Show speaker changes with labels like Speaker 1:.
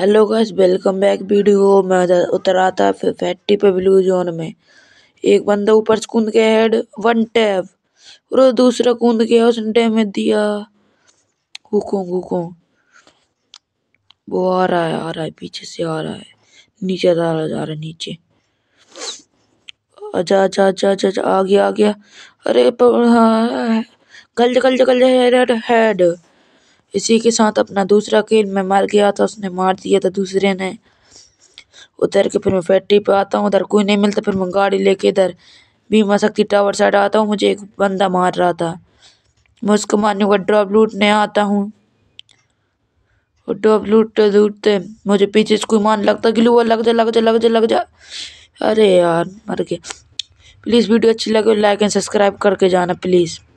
Speaker 1: hello guys welcome back video मैं उतर आता फैटी पे ब्लू जोन में एक बंदा ऊपर से कूद के हेड वन टैप और दूसरा कूद गया उसने डैमेज दिया हुकों हुकों वो आ रहा है आ रहा है पीछे से आ रहा है नीचे जा रहा जा रहा नीचे अच्छा अच्छा अच्छा अच्छा आ गया आ गया अरे हाँ गल जा गल जा गल जा हेड हेड इसी के साथ अपना दूसरा खेल मैं मर गया था उसने मार दिया था दूसरे ने उतर के फिर मैं फैक्ट्री पे आता हूँ उधर कोई नहीं मिलता फिर मैं गाड़ी लेके इधर भीमा शक्ति टावर साइड आता हूँ मुझे एक बंदा मार रहा था मैं उसको मारने का ड्रॉप लूटने आता हूँ और ड्रॉप लूटते लूटते मुझे पीछे इसको मान लगता कि वो लग जा लग जा लग जा लग जा अरे यार मर गया प्लीज़ वीडियो अच्छी लगे लाइक एंड सब्सक्राइब करके जाना प्लीज़